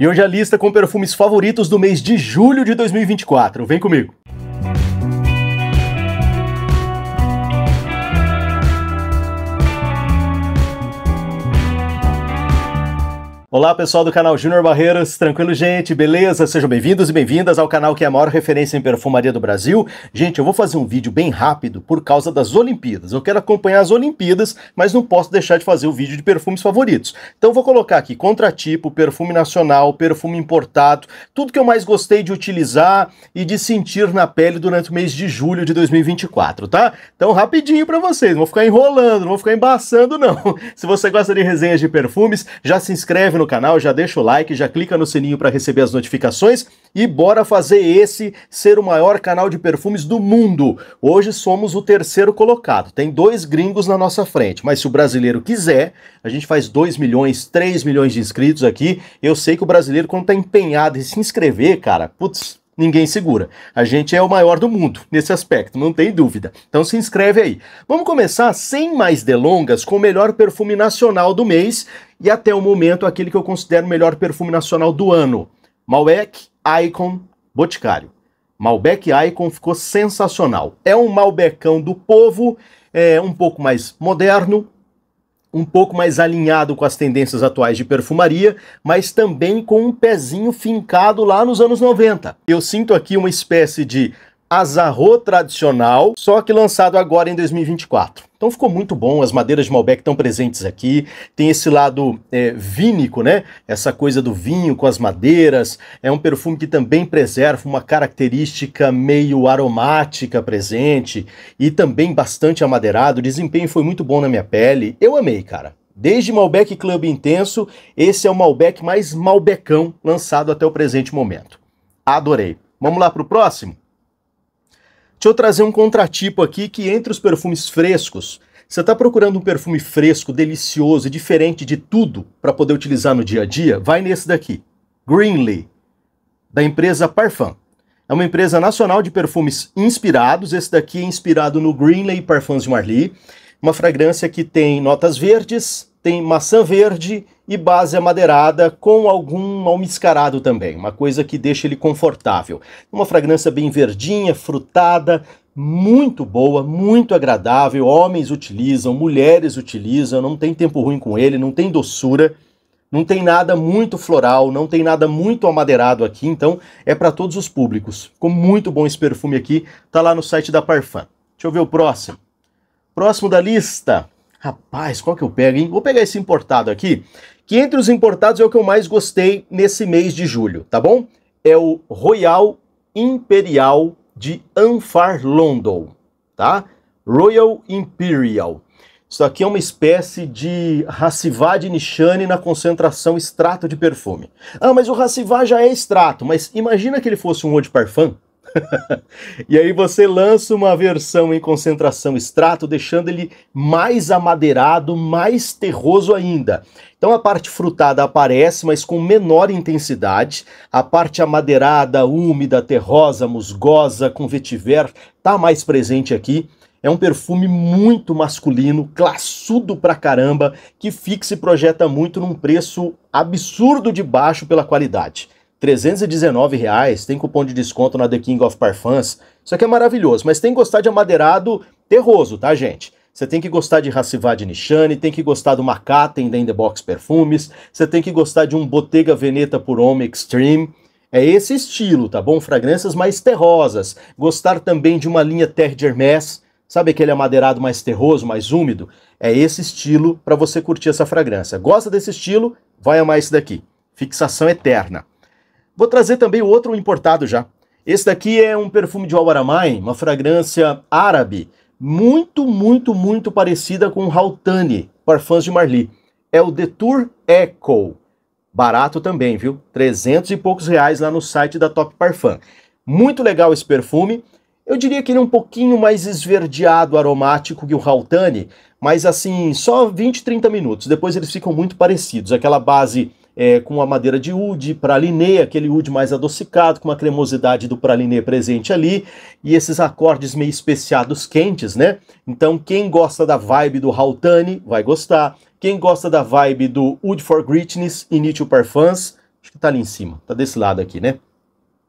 E hoje a lista com perfumes favoritos do mês de julho de 2024. Vem comigo! Olá pessoal do canal Júnior Barreiras, tranquilo gente, beleza? Sejam bem-vindos e bem-vindas ao canal que é a maior referência em perfumaria do Brasil. Gente, eu vou fazer um vídeo bem rápido por causa das Olimpíadas. Eu quero acompanhar as Olimpíadas, mas não posso deixar de fazer o vídeo de perfumes favoritos. Então vou colocar aqui contratipo, perfume nacional, perfume importado, tudo que eu mais gostei de utilizar e de sentir na pele durante o mês de julho de 2024, tá? Então rapidinho para vocês, não vou ficar enrolando, não vou ficar embaçando não. Se você gosta de resenhas de perfumes, já se inscreve no canal, já deixa o like, já clica no sininho para receber as notificações e bora fazer esse ser o maior canal de perfumes do mundo. Hoje somos o terceiro colocado, tem dois gringos na nossa frente, mas se o brasileiro quiser, a gente faz 2 milhões, 3 milhões de inscritos aqui. Eu sei que o brasileiro, quando tá empenhado em se inscrever, cara, putz, ninguém segura. A gente é o maior do mundo nesse aspecto, não tem dúvida. Então se inscreve aí. Vamos começar sem mais delongas com o melhor perfume nacional do mês e até o momento aquele que eu considero o melhor perfume nacional do ano. Malbec Icon Boticário. Malbec Icon ficou sensacional. É um malbecão do povo, é um pouco mais moderno, um pouco mais alinhado com as tendências atuais de perfumaria, mas também com um pezinho fincado lá nos anos 90. Eu sinto aqui uma espécie de Azarro tradicional, só que lançado agora em 2024. Então ficou muito bom, as madeiras de Malbec estão presentes aqui, tem esse lado é, vínico, né? Essa coisa do vinho com as madeiras, é um perfume que também preserva uma característica meio aromática presente e também bastante amadeirado, o desempenho foi muito bom na minha pele, eu amei, cara. Desde Malbec Club Intenso, esse é o Malbec mais malbecão lançado até o presente momento. Adorei. Vamos lá para o próximo? Deixa eu trazer um contratipo aqui que entre os perfumes frescos, você está procurando um perfume fresco, delicioso e diferente de tudo para poder utilizar no dia a dia? Vai nesse daqui, Greenlee, da empresa Parfum. É uma empresa nacional de perfumes inspirados. Esse daqui é inspirado no Greenlee Parfums de Marly, uma fragrância que tem notas verdes, tem maçã verde e base amadeirada com algum almiscarado também, uma coisa que deixa ele confortável. Uma fragrância bem verdinha, frutada, muito boa, muito agradável. Homens utilizam, mulheres utilizam, não tem tempo ruim com ele, não tem doçura, não tem nada muito floral, não tem nada muito amadeirado aqui, então é para todos os públicos. Ficou muito bom esse perfume aqui, tá lá no site da Parfum. Deixa eu ver o próximo. Próximo da lista, Rapaz, qual que eu pego, hein? Vou pegar esse importado aqui, que entre os importados é o que eu mais gostei nesse mês de julho, tá bom? É o Royal Imperial de Anfar London, tá? Royal Imperial. Isso aqui é uma espécie de de Nishane na concentração extrato de perfume. Ah, mas o Racivad já é extrato, mas imagina que ele fosse um eau de parfum, e aí você lança uma versão em concentração extrato, deixando ele mais amadeirado, mais terroso ainda. Então a parte frutada aparece, mas com menor intensidade. A parte amadeirada, úmida, terrosa, musgosa, com vetiver, tá mais presente aqui. É um perfume muito masculino, classudo pra caramba, que fixa e projeta muito num preço absurdo de baixo pela qualidade. 319 reais, tem cupom de desconto na The King of Parfums. Isso aqui é maravilhoso, mas tem que gostar de amadeirado terroso, tá, gente? Você tem que gostar de Racivar Nishani Nishane, tem que gostar do Macaten da In The Box Perfumes, você tem que gostar de um Bottega Veneta por Homem Extreme. É esse estilo, tá bom? Fragrâncias mais terrosas. Gostar também de uma linha Terre de Hermès, sabe aquele amadeirado mais terroso, mais úmido? É esse estilo para você curtir essa fragrância. Gosta desse estilo? Vai amar esse daqui. Fixação eterna. Vou trazer também o outro importado já. Esse daqui é um perfume de al uma fragrância árabe, muito, muito, muito parecida com o Haltani, Parfums de Marly. É o Detour Echo. Barato também, viu? 300 e poucos reais lá no site da Top Parfum. Muito legal esse perfume. Eu diria que ele é um pouquinho mais esverdeado, aromático que o Haltani, mas assim, só 20, 30 minutos. Depois eles ficam muito parecidos. Aquela base é, com a madeira de ude, praliné, aquele oud mais adocicado, com uma cremosidade do praliné presente ali, e esses acordes meio especiados quentes, né? Então, quem gosta da vibe do Haltani vai gostar. Quem gosta da vibe do Wood for Greatness e Nietzsche Parfums, acho que tá ali em cima, tá desse lado aqui, né?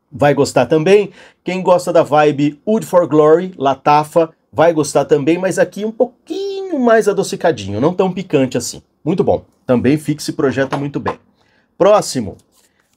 Vai gostar também. Quem gosta da vibe Wood for Glory, Latafa, vai gostar também, mas aqui um pouquinho mais adocicadinho, não tão picante assim. Muito bom. Também fixe projeta muito bem. Próximo.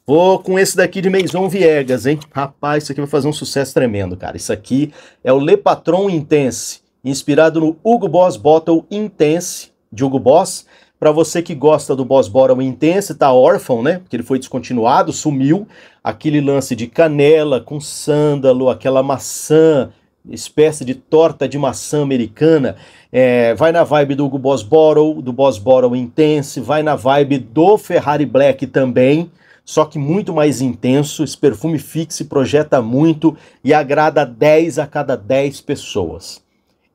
Vou com esse daqui de Maison Viegas, hein? Rapaz, isso aqui vai fazer um sucesso tremendo, cara. Isso aqui é o Le Patron Intense, inspirado no Hugo Boss Bottle Intense, de Hugo Boss. Para você que gosta do Boss Bottle Intense, tá órfão, né? Porque ele foi descontinuado, sumiu. Aquele lance de canela com sândalo, aquela maçã espécie de torta de maçã americana, é, vai na vibe do Hugo Boss Bottle, do Boss Bottle Intense, vai na vibe do Ferrari Black também, só que muito mais intenso, esse perfume fixe projeta muito e agrada 10 a cada 10 pessoas.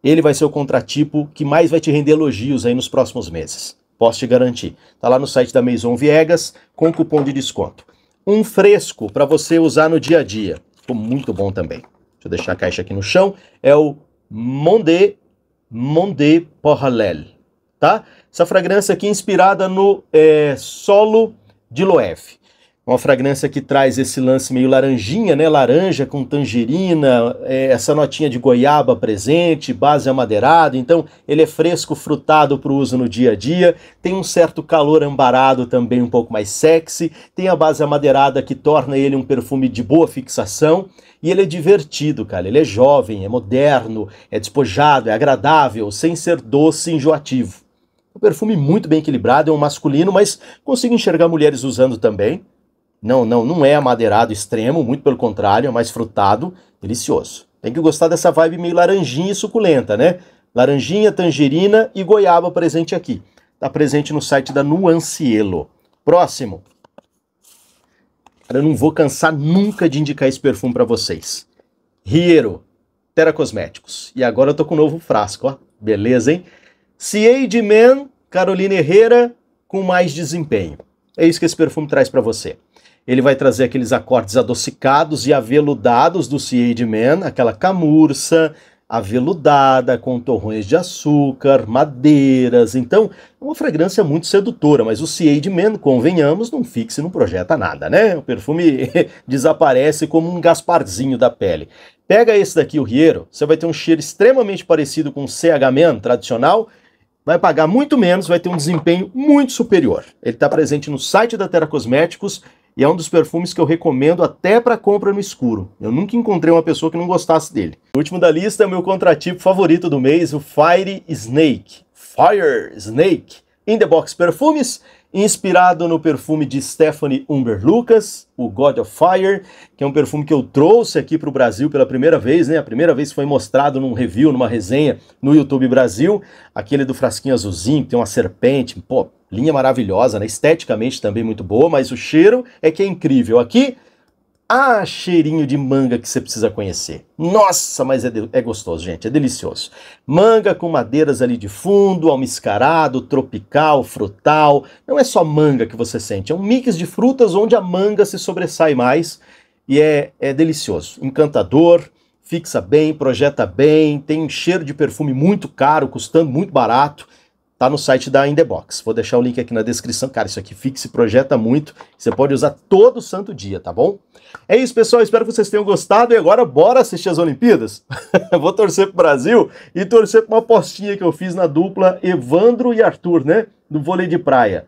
Ele vai ser o contratipo que mais vai te render elogios aí nos próximos meses. Posso te garantir. Tá lá no site da Maison Viegas com cupom de desconto. Um fresco para você usar no dia a dia. Ficou muito bom também. Deixa eu deixar a caixa aqui no chão. É o Monde, Monde Parallel, tá? Essa fragrância aqui inspirada no é, solo de Loef uma fragrância que traz esse lance meio laranjinha, né? Laranja com tangerina, é, essa notinha de goiaba presente, base amadeirada. Então, ele é fresco, frutado para o uso no dia a dia. Tem um certo calor ambarado também, um pouco mais sexy. Tem a base amadeirada que torna ele um perfume de boa fixação. E ele é divertido, cara. Ele é jovem, é moderno, é despojado, é agradável, sem ser doce e enjoativo. Um perfume muito bem equilibrado, é um masculino, mas consigo enxergar mulheres usando também. Não, não, não é amadeirado extremo, muito pelo contrário, é mais frutado, delicioso. Tem que gostar dessa vibe meio laranjinha e suculenta, né? Laranjinha, tangerina e goiaba presente aqui. Está presente no site da Nuancielo. Próximo. Cara, eu não vou cansar nunca de indicar esse perfume para vocês. Riero, Terra Cosméticos. E agora eu tô com um novo frasco, ó. Beleza, hein? de Man, Carolina Herrera, com mais desempenho. É isso que esse perfume traz para você ele vai trazer aqueles acordes adocicados e aveludados do C.A. Man, aquela camurça aveludada, com torrões de açúcar, madeiras. Então, é uma fragrância muito sedutora, mas o C.A. Man, convenhamos, não fixa e não projeta nada, né? O perfume desaparece como um gasparzinho da pele. Pega esse daqui, o Riero, você vai ter um cheiro extremamente parecido com o C.H. Man tradicional, vai pagar muito menos, vai ter um desempenho muito superior. Ele está presente no site da Terra Cosméticos e é um dos perfumes que eu recomendo até para compra no escuro. Eu nunca encontrei uma pessoa que não gostasse dele. O último da lista é o meu contratipo favorito do mês, o Fire Snake. Fire Snake. In the Box Perfumes inspirado no perfume de Stephanie Umber Lucas, o God of Fire, que é um perfume que eu trouxe aqui para o Brasil pela primeira vez, né? A primeira vez foi mostrado num review, numa resenha no YouTube Brasil. Aquele do frasquinho azulzinho, que tem uma serpente, pô, linha maravilhosa, né? Esteticamente também muito boa, mas o cheiro é que é incrível. Aqui ah, cheirinho de manga que você precisa conhecer. Nossa, mas é, de, é gostoso, gente, é delicioso. Manga com madeiras ali de fundo, almiscarado, tropical, frutal. Não é só manga que você sente, é um mix de frutas onde a manga se sobressai mais e é, é delicioso, encantador, fixa bem, projeta bem, tem um cheiro de perfume muito caro, custando muito barato tá no site da Indebox. Vou deixar o link aqui na descrição. Cara, isso aqui fixe, projeta muito. Você pode usar todo santo dia, tá bom? É isso, pessoal. Espero que vocês tenham gostado. E agora, bora assistir as Olimpíadas? Vou torcer pro Brasil e torcer pra uma postinha que eu fiz na dupla Evandro e Arthur, né? Do vôlei de praia.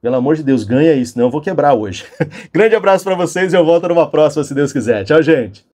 Pelo amor de Deus, ganha isso, não eu vou quebrar hoje. Grande abraço para vocês e eu volto numa próxima, se Deus quiser. Tchau, gente!